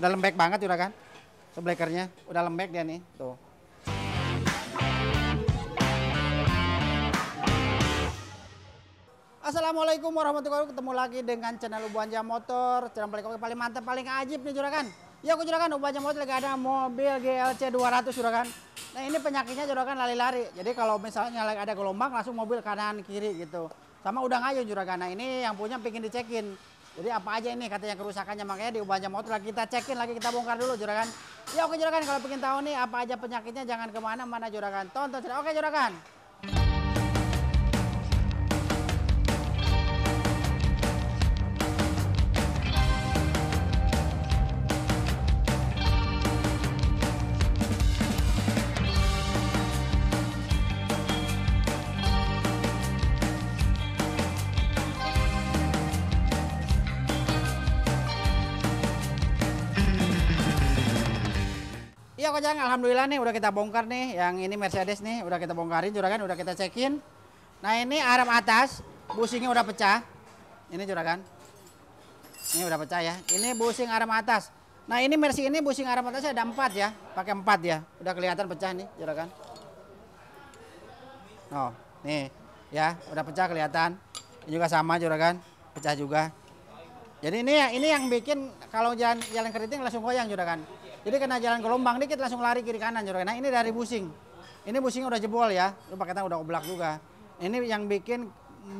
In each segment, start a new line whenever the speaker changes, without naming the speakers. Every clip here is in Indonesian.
Udah lembek banget udah kan? Tuh blekernya, udah lembek dia nih, tuh. Assalamualaikum warahmatullahi wabarakatuh. Ketemu lagi dengan channel Ubanja Motor. Channel paling paling mantap, paling ajib nih juragan. Ya aku juragan Ubanja Motor lagi ada mobil GLC 200 juragan. Nah ini penyakitnya juragan lari-lari. Jadi kalau misalnya ada gelombang langsung mobil kanan kiri gitu. Sama udah ngayu juragan. Nah ini yang punya pingin dicekin jadi apa aja ini katanya kerusakannya makanya diubahnya motor kita cekin lagi kita bongkar dulu juragan. Ya oke juragan kalau pengen tahu nih apa aja penyakitnya jangan kemana-mana juragan tonton oke juragan. Jang, alhamdulillah nih udah kita bongkar nih. Yang ini Mercedes nih udah kita bongkarin juragan, udah kita cekin. Nah ini aram atas, businya udah pecah. Ini juragan. Ini udah pecah ya. Ini busing aram atas. Nah ini Mercy ini busing aram atasnya ada empat ya. Pakai empat ya. Udah kelihatan pecah nih juragan. Oh, nih ya udah pecah kelihatan. Ini juga sama juragan, pecah juga. Jadi ini ya ini yang bikin kalau jalan jalan keriting langsung goyang juragan. Jadi kena jalan gelombang dikit langsung lari kiri kanan Juragan. Nah ini dari busing. Ini busing udah jebol ya. Lu pakai udah oblak juga. Ini yang bikin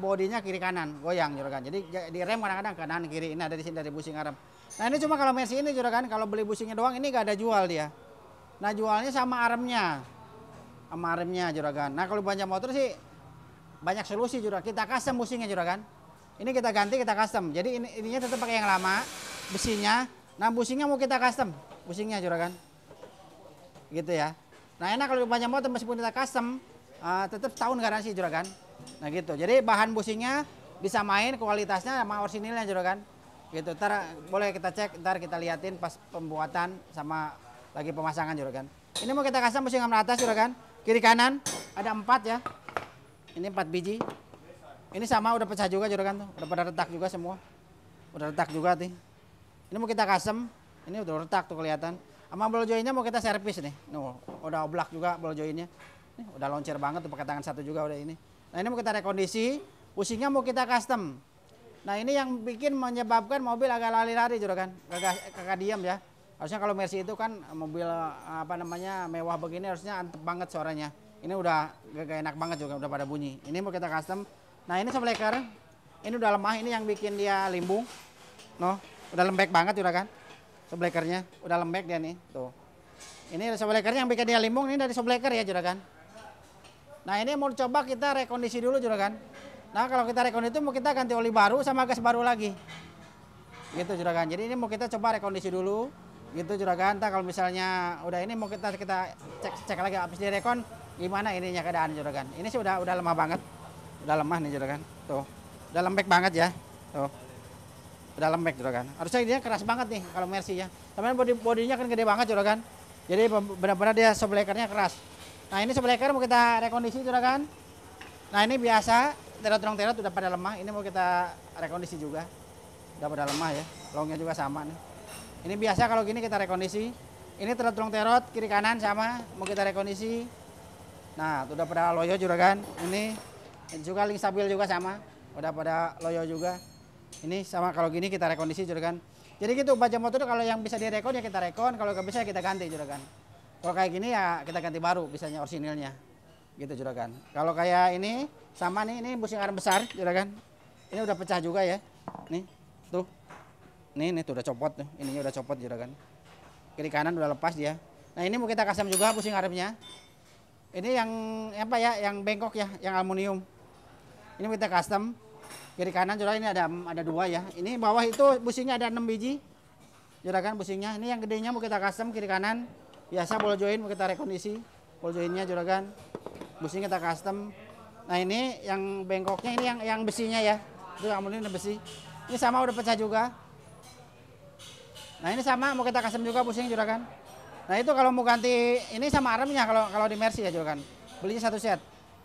bodinya kiri kanan goyang Juragan. Jadi di rem kadang-kadang kanan kiri. Ini ada di sini dari busing arem. Nah ini cuma kalau Mercy ini Juragan kalau beli busingnya doang ini gak ada jual dia. Nah jualnya sama aremnya. Sama aremnya Juragan. Nah kalau banyak motor sih banyak solusi Juragan. Kita custom busingnya Juragan. Ini kita ganti kita custom. Jadi ini, ininya tetap pakai yang lama besinya. Nah busingnya mau kita custom pusingnya juragan gitu ya nah enak kalau banyak motor meskipun kita custom uh, eh, tetap tahun garansi juragan nah gitu jadi bahan pusingnya bisa main kualitasnya sama orsinilnya juragan gitu ntar boleh kita cek ntar kita liatin pas pembuatan sama lagi pemasangan juragan ini mau kita custom pusing sama atas juragan kiri kanan ada empat ya ini empat biji ini sama udah pecah juga juragan tuh udah pada retak juga semua udah retak juga nih ini mau kita custom ini udah retak tuh kelihatan. Sama ball joinnya mau kita servis nih. Nuh, oh, udah oblak juga ball joinnya. Nih, udah loncer banget tuh pakai tangan satu juga udah ini. Nah, ini mau kita rekondisi, pusingnya mau kita custom. Nah, ini yang bikin menyebabkan mobil agak lari-lari juragan. Kagak kagak diam ya. Harusnya kalau Mercy itu kan mobil eh, apa namanya mewah begini harusnya antep banget suaranya. Ini udah gak enak banget juga udah pada bunyi. Ini mau kita custom. Nah, ini sebelah Ini udah lemah, ini yang bikin dia limbung. Noh, udah lembek banget juga kan Soblekernya udah lembek dia nih, tuh. Ini sobleker yang bikin dia limbung ini dari sobleker ya juragan. Nah ini mau coba kita rekondisi dulu juragan. Nah kalau kita rekondisi itu mau kita ganti oli baru sama gas baru lagi. Gitu juragan. Jadi ini mau kita coba rekondisi dulu. Gitu juragan. Nah kalau misalnya udah ini mau kita kita cek cek lagi habis direkon gimana ininya keadaan juragan. Ini sih udah udah lemah banget. Udah lemah nih juragan. Tuh. Udah lembek banget ya. Tuh udah lembek gitu kan harusnya dia keras banget nih kalau Mercy ya tapi body bodinya kan gede banget gitu kan, jadi benar-benar dia sebelakernya keras nah ini sobleker mau kita rekondisi gitu kan, nah ini biasa terot-terot terong sudah pada lemah ini mau kita rekondisi juga sudah pada lemah ya longnya juga sama nih ini biasa kalau gini kita rekondisi ini terot-terot terong kiri kanan sama mau kita rekondisi nah sudah pada loyo kan, ini juga link stabil juga sama sudah pada loyo juga ini sama kalau gini kita rekondisi juragan jadi gitu baja motor kalau yang bisa direkon ya kita rekon kalau nggak bisa ya kita ganti juragan kalau kayak gini ya kita ganti baru bisanya orsinilnya gitu juragan kalau kayak ini sama nih ini busing arm besar juragan ini udah pecah juga ya nih tuh nih nih tuh udah copot tuh ininya udah copot juragan kiri kanan udah lepas dia nah ini mau kita kasem juga pusing armnya ini yang apa ya yang bengkok ya yang aluminium ini kita custom kiri kanan juragan ini ada ada dua ya ini bawah itu businya ada enam biji juragan businya ini yang gedenya mau kita custom kiri kanan biasa boleh join mau kita rekondisi boleh joinnya juragan businya kita custom nah ini yang bengkoknya ini yang yang besinya ya itu yang ada besi ini sama udah pecah juga nah ini sama mau kita custom juga busi juragan nah itu kalau mau ganti ini sama armnya kalau kalau di Mercy ya juragan belinya satu set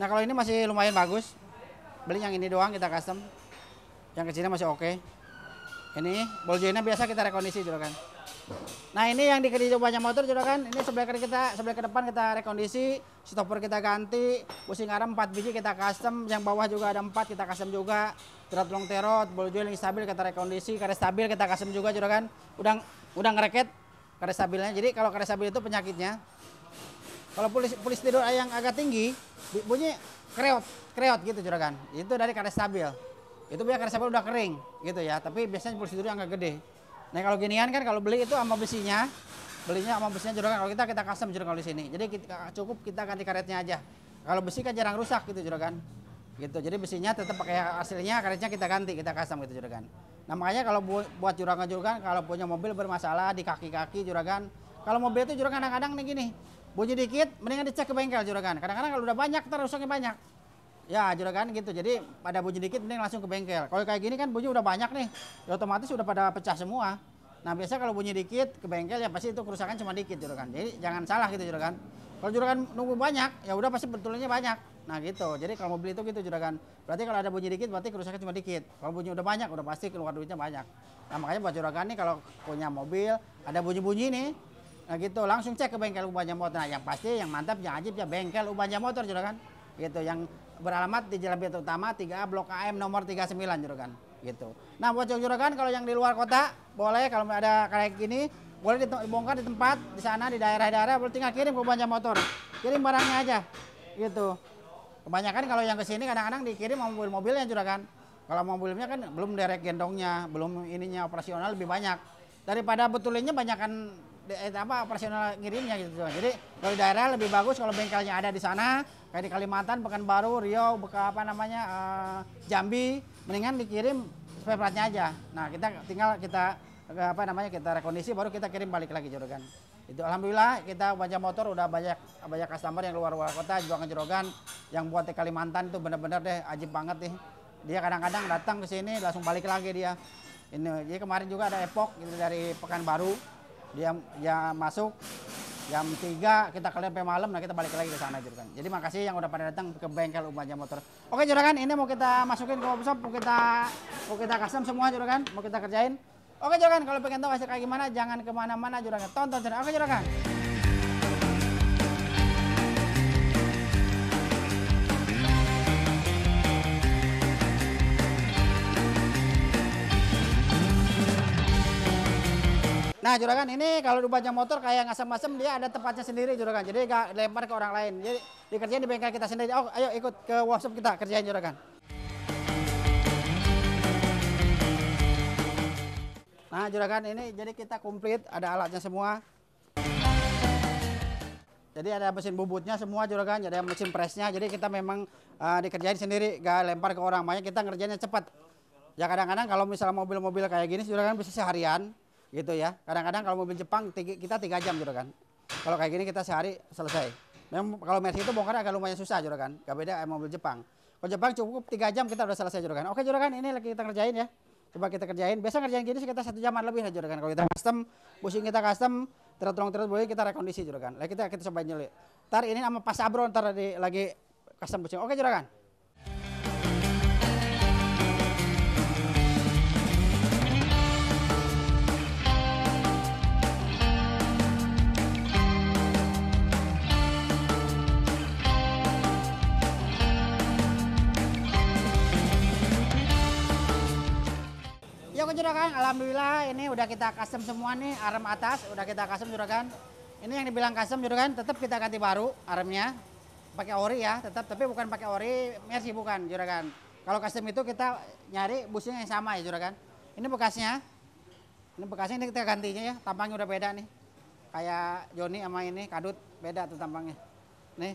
nah kalau ini masih lumayan bagus beli yang ini doang kita custom yang kecilnya masih oke okay. ini boljoinnya biasa kita rekondisi juga kan. nah ini yang di banyak motor juga kan. ini sebelah kiri kita sebelah ke depan kita rekondisi stopper kita ganti bushing arah 4 biji kita custom yang bawah juga ada 4 kita custom juga jerat long terot boljoin yang stabil kita rekondisi karet stabil kita custom juga juga kan. udang udang ngereket karet stabilnya jadi kalau karet stabil itu penyakitnya kalau polis polis tidur yang agak tinggi, bunyi kreot, kreot gitu juragan. Itu dari karet stabil. Itu biar karet stabil udah kering gitu ya. Tapi biasanya polis tidur yang agak gede. Nah kalau ginian kan kalau beli itu sama besinya, belinya sama besinya juragan. Kalau kita kita custom juragan di sini. Jadi kita, cukup kita ganti karetnya aja. Kalau besi kan jarang rusak gitu juragan. Gitu. Jadi besinya tetap pakai hasilnya, karetnya kita ganti, kita custom gitu juragan. Nah makanya kalau bu buat juragan-juragan kalau punya mobil bermasalah di kaki-kaki juragan. Kalau mobil itu juragan kadang-kadang nih gini, bunyi dikit mendingan dicek ke bengkel juragan kadang-kadang kalau udah banyak rusaknya banyak ya juragan gitu jadi pada bunyi dikit mending langsung ke bengkel kalau kayak gini kan bunyi udah banyak nih ya otomatis udah pada pecah semua nah biasanya kalau bunyi dikit ke bengkel ya pasti itu kerusakan cuma dikit juragan jadi jangan salah gitu juragan kalau juragan nunggu banyak ya udah pasti betulnya banyak nah gitu jadi kalau mobil itu gitu juragan berarti kalau ada bunyi dikit berarti kerusakan cuma dikit kalau bunyi udah banyak udah pasti keluar duitnya banyak nah makanya buat juragan nih kalau punya mobil ada bunyi-bunyi nih Nah gitu, langsung cek ke bengkel Ubanja Motor. Nah, yang pasti, yang mantap, yang ajib, ya bengkel Ubanja Motor juga kan. Gitu, yang beralamat di Jalan bintang Utama 3A Blok AM nomor 39 juga kan. Gitu. Nah buat juragan kalau yang di luar kota boleh kalau ada kayak gini boleh dibongkar di tempat di sana di daerah-daerah boleh tinggal kirim ke Ubanja Motor. Kirim barangnya aja. Gitu. Kebanyakan kalau yang ke sini kadang-kadang dikirim mobil-mobilnya kan Kalau mobilnya kan belum derek gendongnya, belum ininya operasional lebih banyak. Daripada betulnya banyakkan eh, apa operasional ngirimnya gitu. Jadi kalau di daerah lebih bagus kalau bengkelnya ada di sana, kayak di Kalimantan, Pekanbaru, Riau, Beka, apa namanya uh, Jambi, mendingan dikirim spare aja. Nah kita tinggal kita eh, apa namanya kita rekondisi, baru kita kirim balik lagi jorogan. Itu alhamdulillah kita banyak motor udah banyak banyak customer yang luar luar kota juga jorogan yang buat di Kalimantan itu bener-bener deh ajib banget nih. Dia kadang-kadang datang ke sini langsung balik lagi dia. Ini, jadi kemarin juga ada epok gitu dari Pekanbaru dia ya masuk jam 3 kita kalian sampai malam nah kita balik lagi ke sana juragan jadi makasih yang udah pada datang ke bengkel Umaja Motor oke juragan ini mau kita masukin ke workshop mau kita mau kita custom semua juragan mau kita kerjain oke juragan kalau pengen tahu hasil kayak gimana jangan kemana-mana juragan tonton juragan oke juragan Nah juragan ini kalau banyak motor kayak ngasem-ngasem dia ada tempatnya sendiri juragan. Jadi gak lempar ke orang lain. Jadi dikerjain di bengkel kita sendiri. Oh ayo ikut ke workshop kita kerjain juragan. Nah juragan ini jadi kita komplit ada alatnya semua. Jadi ada mesin bubutnya semua juragan, ada mesin presnya. Jadi kita memang uh, dikerjain sendiri, gak lempar ke orang. Makanya kita ngerjainnya cepat. Ya kadang-kadang kalau misalnya mobil-mobil kayak gini juragan bisa seharian gitu ya. Kadang-kadang kalau mobil Jepang kita tiga jam gitu kan. Kalau kayak gini kita sehari selesai. Memang kalau Mercy itu bongkar agak lumayan susah juga gitu kan Gak beda eh, mobil Jepang. Kalau Jepang cukup tiga jam kita udah selesai juga gitu kan Oke juga kan ini lagi kita kerjain ya. Coba kita kerjain. Biasa kerjain gini sekitar satu jaman lebih aja gitu kan Kalau kita custom, pusing kita custom, terus terus boleh kita rekondisi juragan. Lagi kita kita cobain dulu. Tar ini sama Pas Sabro ntar lagi custom pusing. Oke juga kan juragan, alhamdulillah ini udah kita custom semua nih arm atas, udah kita custom juragan. Ini yang dibilang custom juragan, tetap kita ganti baru armnya. Pakai ori ya, tetap tapi bukan pakai ori mercy bukan juragan. Kalau custom itu kita nyari busnya yang sama ya juragan. Ini bekasnya. Ini bekasnya ini kita gantinya ya, tampangnya udah beda nih. Kayak Joni sama ini kadut beda tuh tampangnya. Nih.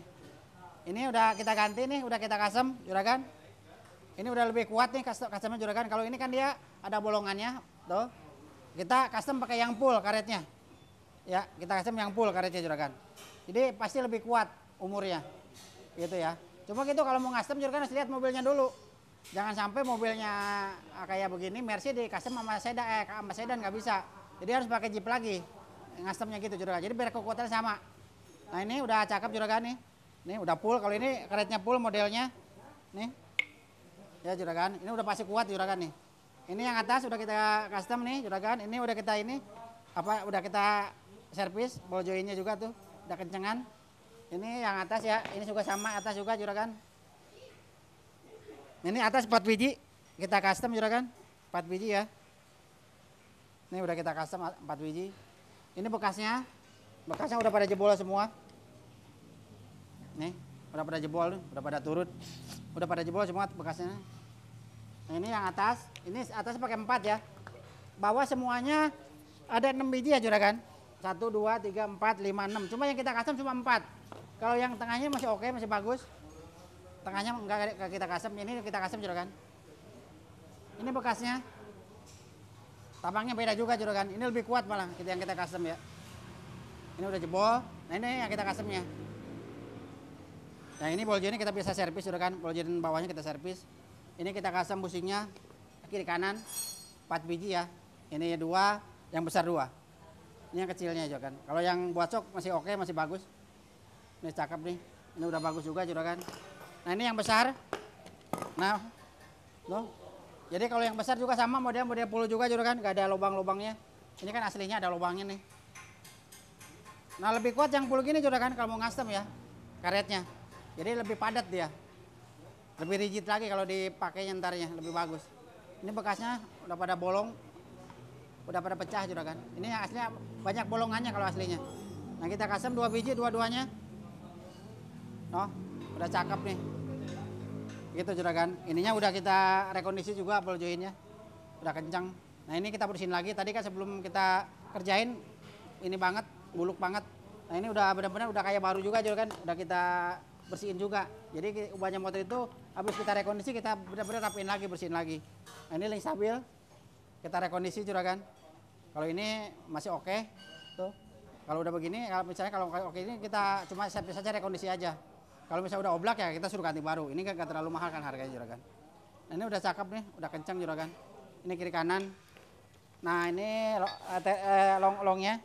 Ini udah kita ganti nih, udah kita custom juragan. Ini udah lebih kuat nih custom juragan. Kalau ini kan dia ada bolongannya, tuh. Kita custom pakai yang full karetnya. Ya, kita custom yang full karetnya juragan. Jadi pasti lebih kuat umurnya. Gitu ya. Cuma gitu kalau mau custom juragan harus lihat mobilnya dulu. Jangan sampai mobilnya ah, kayak begini Mercy di custom sama sedan eh sama sedan nggak bisa. Jadi harus pakai Jeep lagi. Ngastemnya gitu juragan. Jadi biar kekuatannya sama. Nah, ini udah cakep juragan nih. Nih udah full kalau ini karetnya full modelnya. Nih. Ya juragan, ini udah pasti kuat juragan nih. Ini yang atas udah kita custom nih juragan, ini udah kita ini apa udah kita servis ball joinnya juga tuh udah kencengan. Ini yang atas ya, ini juga sama atas juga juragan. Ini atas 4 biji kita custom juragan, 4 biji ya. Ini udah kita custom 4 biji. Ini bekasnya, bekasnya udah pada jebol semua. Nih, udah pada jebol, udah pada turut. Udah pada jebol semua bekasnya. Nah, ini yang atas, ini atas pakai empat ya. Bawah semuanya ada enam biji ya juragan. Satu, dua, tiga, empat, lima, enam. Cuma yang kita kasem cuma empat. Kalau yang tengahnya masih oke, masih bagus. Tengahnya enggak kita kasem, ini kita kasem juragan. Ini bekasnya. Tampangnya beda juga juragan. Ini lebih kuat malah kita yang kita custom ya. Ini udah jebol. Nah ini yang kita customnya. Nah ini boljonya kita bisa servis sudah kan, boljoin bawahnya kita servis. Ini kita custom businya kiri kanan 4 biji ya. Ini dua, yang besar dua. Ini yang kecilnya juga kan. Kalau yang buat sok masih oke, masih bagus. Ini cakep nih. Ini udah bagus juga sudah kan. Nah ini yang besar. Nah, loh. Jadi kalau yang besar juga sama model model puluh juga juga kan, gak ada lubang-lubangnya. Ini kan aslinya ada lubangnya nih. Nah lebih kuat yang puluh gini juga kan kalau mau custom ya karetnya. Jadi lebih padat dia. Lebih rigid lagi kalau dipakai nyentarnya, lebih bagus. Ini bekasnya udah pada bolong, udah pada pecah juga kan. Ini aslinya banyak bolongannya kalau aslinya. Nah kita kasem dua biji dua-duanya. Noh, udah cakep nih. Gitu juragan. Ininya udah kita rekondisi juga ball joinnya. Udah kencang. Nah ini kita bersihin lagi. Tadi kan sebelum kita kerjain ini banget, buluk banget. Nah ini udah benar-benar udah kayak baru juga juragan. Udah kita bersihin juga. Jadi ubahnya motor itu habis kita rekondisi kita benar-benar rapiin lagi, bersihin lagi. Nah, ini link stabil. Kita rekondisi juragan. Kalau ini masih oke. Okay. Tuh. Kalau udah begini, kalau misalnya kalau oke okay ini kita cuma servis saja rekondisi aja. Kalau misalnya udah oblak ya kita suruh ganti baru. Ini kan terlalu mahal kan harganya juragan. Nah, ini udah cakep nih, udah kencang juragan. Ini kiri kanan. Nah, ini eh, eh, long-longnya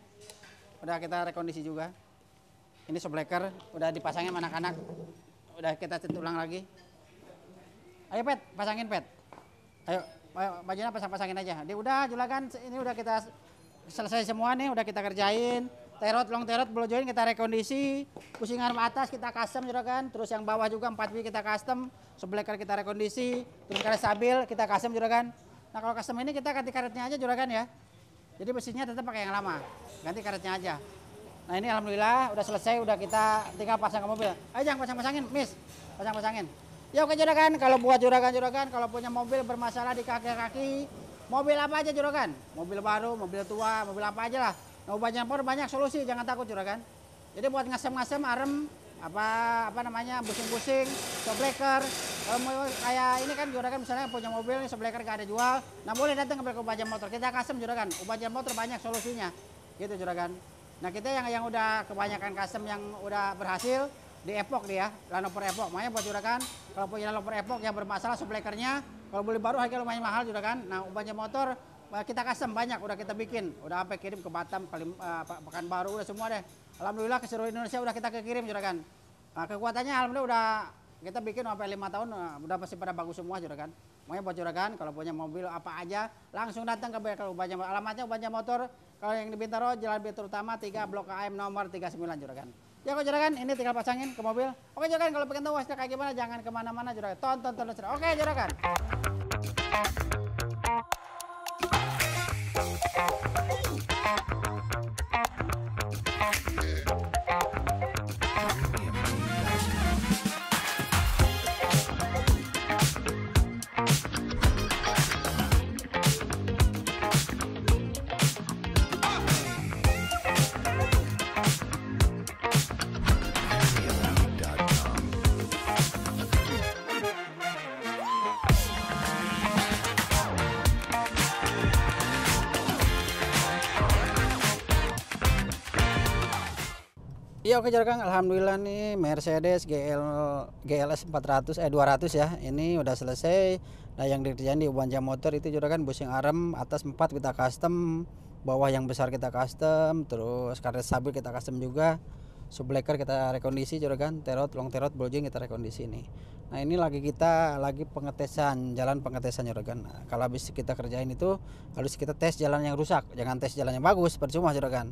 udah kita rekondisi juga. Ini sobleker udah dipasangin sama anak-anak. Udah kita cat ulang lagi. Ayo Pet, pasangin Pet. Ayo, ayo bajunya pasang-pasangin aja. Dia udah julagan ini udah kita selesai semua nih, udah kita kerjain. Terot, long terot, belum join kita rekondisi. Pusing arm atas kita custom kan Terus yang bawah juga 4 kita custom. Sebleker kita rekondisi. Terus karet stabil kita custom kan Nah kalau custom ini kita ganti karetnya aja kan ya. Jadi besinya tetap pakai yang lama. Ganti karetnya aja. Nah ini alhamdulillah udah selesai, udah kita tinggal pasang ke mobil. Ayo jangan pasang-pasangin, miss. Pasang-pasangin. Ya oke juragan, kalau buat juragan-juragan, kalau punya mobil bermasalah di kaki-kaki, mobil apa aja juragan? Mobil baru, mobil tua, mobil apa aja lah. Nah banyak por banyak solusi, jangan takut juragan. Jadi buat ngasem-ngasem, arem, apa apa namanya busing-busing, sobleker, um, kayak ini kan juragan misalnya punya mobil nih sobleker gak ada jual, nah boleh datang ke Ubajam Motor, kita kasem juragan, Ubajam Motor banyak solusinya, gitu juragan. Nah kita yang yang udah kebanyakan custom yang udah berhasil di epok dia, lanoper epok. Makanya buat juragan, kalau punya lanoper epok yang bermasalah suplekernya, kalau beli baru harga lumayan mahal juragan. Nah ubahnya motor eh, kita custom banyak udah kita bikin, udah apa kirim ke Batam, Kalim, uh, eh, baru udah semua deh. Alhamdulillah ke seluruh Indonesia udah kita kirim juragan. Nah, kekuatannya alhamdulillah udah kita bikin sampai lima tahun uh, udah pasti pada bagus semua juragan. Makanya buat juragan kalau punya mobil apa aja langsung datang ke bengkel banyak alamatnya ubahnya motor kalau yang di Bintaro, Jalan Bintaro Utama 3 Blok AM nomor 39 Juragan. Ya kok Juragan, ini tinggal pasangin ke mobil. Oke Juragan, kalau pengen tahu hasilnya kayak gimana, jangan kemana-mana Juragan. Tonton terus. juragan. Oke Juragan. Iya oke Jarkang, alhamdulillah nih Mercedes GL GLS 400 eh 200 ya. Ini udah selesai. Nah, yang dikerjain di Ubanja Motor itu kan bushing arm atas empat kita custom, bawah yang besar kita custom, terus karet sabit kita custom juga. Subleker kita rekondisi kan, terot long terot bolojing kita rekondisi nih. Nah, ini lagi kita lagi pengetesan, jalan pengetesan Juragan. Nah, kalau habis kita kerjain itu harus kita tes jalan yang rusak, jangan tes jalan yang bagus, percuma Juragan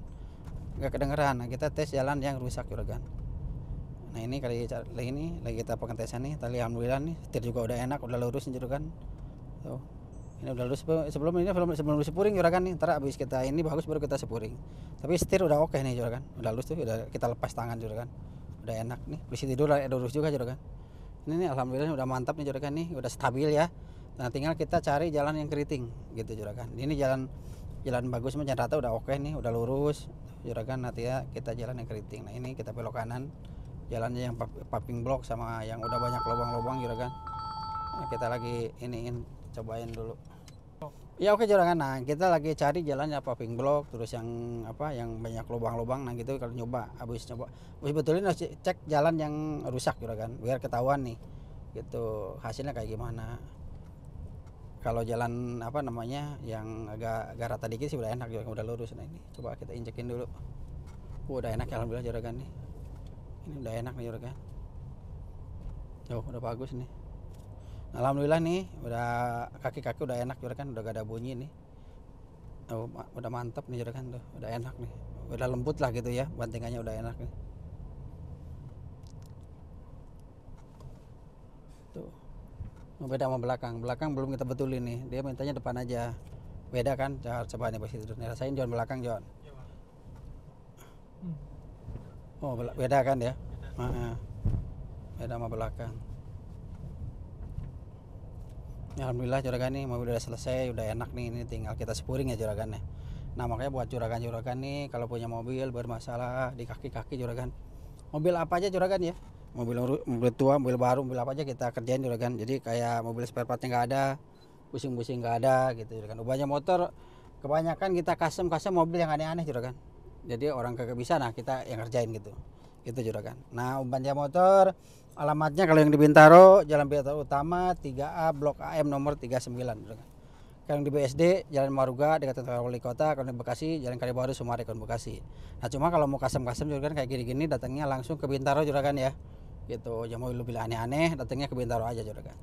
nggak kedengeran nah, kita tes jalan yang rusak juragan nah ini kali lagi ini lagi kita tesnya nih tadi alhamdulillah nih setir juga udah enak udah lurus nih juragan tuh ini udah lurus sebelum ini sebelum sebelum sepuring juragan nih ntar abis kita ini bagus baru kita sepuring tapi setir udah oke okay nih juragan udah lurus tuh udah kita lepas tangan juragan udah enak nih bisa tidur udah lurus juga juragan ini nih alhamdulillah udah mantap nih juragan nih udah stabil ya nah tinggal kita cari jalan yang keriting gitu juragan ini jalan jalan bagus macam rata udah oke okay nih udah lurus juragan nanti ya kita jalan yang keriting nah ini kita belok kanan jalannya yang paving block sama yang udah banyak lubang-lubang juragan nah, kita lagi iniin cobain dulu ya oke okay, juragan nah kita lagi cari jalannya paving block terus yang apa yang banyak lubang-lubang nah gitu kalau nyoba habis coba habis betulin harus cek jalan yang rusak juragan biar ketahuan nih gitu hasilnya kayak gimana kalau jalan apa namanya yang agak garat tadi sih udah enak juga udah lurus nah ini coba kita injekin dulu uh, udah enak ya alhamdulillah juragan nih ini udah enak nih juragan oh udah bagus nih nah, alhamdulillah nih udah kaki-kaki udah enak juragan udah gak ada bunyi nih oh, udah mantap nih juragan tuh udah enak nih udah lembut lah gitu ya bantingannya udah enak nih tuh beda sama belakang belakang belum kita betulin nih dia mintanya depan aja beda kan coba, coba nih posisi duduk rasain John belakang John hmm. oh beda kan ya beda, beda sama belakang Alhamdulillah juragan nih mobil udah selesai udah enak nih ini tinggal kita sepuring ya juragannya nah makanya buat juragan-juragan nih kalau punya mobil bermasalah di kaki-kaki juragan mobil apa aja juragan ya mobil mobil tua mobil baru mobil apa aja kita kerjain juragan gitu jadi kayak mobil spare partnya nggak ada pusing-pusing nggak ada gitu juragan banyak motor kebanyakan kita custom custom mobil yang aneh-aneh juragan gitu jadi orang kagak bisa nah kita yang kerjain gitu gitu juragan gitu nah umpannya motor alamatnya kalau yang di Bintaro Jalan Bintaro Utama 3A Blok AM nomor 39 juragan kan. kalau yang di BSD Jalan Maruga dekat Tentara Wali Kota kalau di Bekasi Jalan Kalibaru Sumarekon Bekasi nah cuma kalau mau custom kasem juragan kayak gini-gini datangnya langsung ke Bintaro juragan ya gitu yang mau lebih aneh-aneh datangnya ke Bintaro aja juragan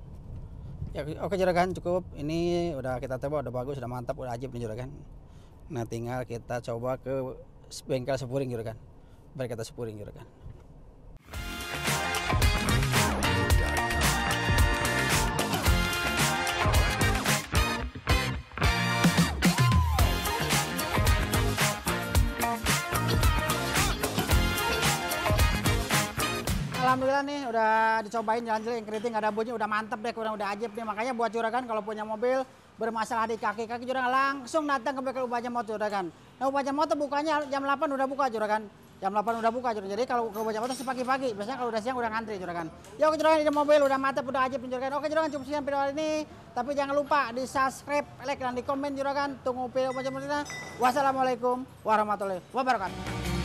ya oke juragan cukup ini udah kita coba udah bagus udah mantap udah ajib nih juragan nah tinggal kita coba ke bengkel sepuring juragan biar kita sepuring juragan Alhamdulillah nih udah dicobain jalan-jalan yang keriting ada bunyi udah mantep deh kurang udah ajib nih makanya buat curahkan kalau punya mobil bermasalah di kaki kaki juragan langsung datang ke bengkel Ubaja Motor curahkan. Nah Ubaja Motor bukanya jam 8 udah buka curahkan, Jam 8 udah buka juragan. Jadi kalau ke Ubaja Motor pagi-pagi biasanya kalau udah siang udah ngantri curahkan. Ya oke juragan di mobil udah mantep udah ajib nih juragan. Oke juragan cukup sekian video hari ini. Tapi jangan lupa di subscribe, like dan di komen curahkan. Tunggu video Ubaja Motor. Wassalamualaikum warahmatullahi wabarakatuh.